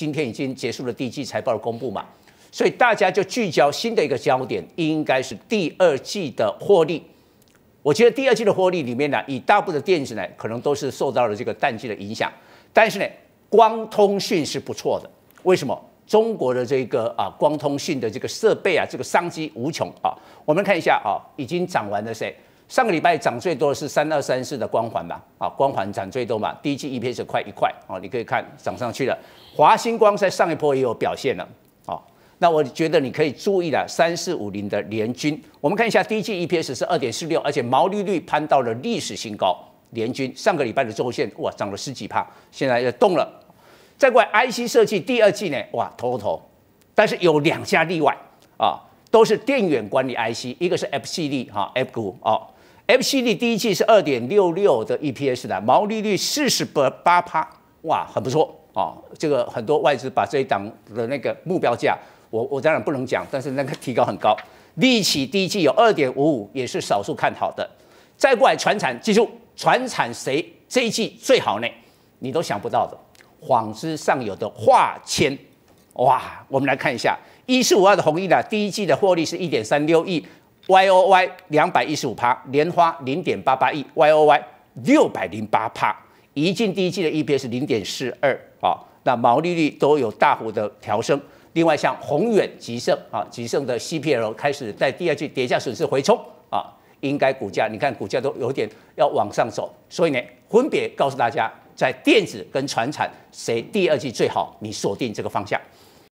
今天已经结束了第一季财报的公布嘛，所以大家就聚焦新的一个焦点，应该是第二季的获利。我觉得第二季的获利里面呢，以大部的电子呢，可能都是受到了这个淡季的影响，但是呢，光通讯是不错的。为什么？中国的这个啊，光通讯的这个设备啊，这个商机无穷啊。我们看一下啊，已经涨完了谁？上个礼拜涨最多的是三二三四的光环吧，啊，光环涨最多嘛，第一季 EPS 快一块，啊，你可以看涨上去了。华星光在上一波也有表现了，啊，那我觉得你可以注意了，三四五零的联军，我们看一下第一季 EPS 是二点四六，而且毛利率攀到了历史新高。联军上个礼拜的周线哇涨了十几帕，现在又动了。再过来 IC 设计第二季呢，哇，头头，但是有两家例外啊，都是电源管理 IC，一个是 F 系列哈，F 股啊。m c d 第一季是二点六六的 EPS 的，毛利率四十八八趴，哇，很不错啊！这个很多外资把这一档的那个目标价，我我当然不能讲，但是那个提高很高。利息第一季有二点五五，也是少数看好的。再过来船产，记住船产谁这一季最好呢？你都想不到的，纺织上游的化纤，哇！我们来看一下一四五二的红益呢，第一季的获利是一点三六亿。Y O Y 两百一十五趴，莲花零点八八亿，Y O Y 六百零八趴，一进第一季的 E B A 是零点四二啊，那毛利率都有大幅的调升。另外像宏远、极盛啊，极盛的 C P L 开始在第二季跌价损失回冲啊，应该股价你看股价都有点要往上走，所以呢，分别告诉大家在电子跟船产谁第二季最好，你锁定这个方向。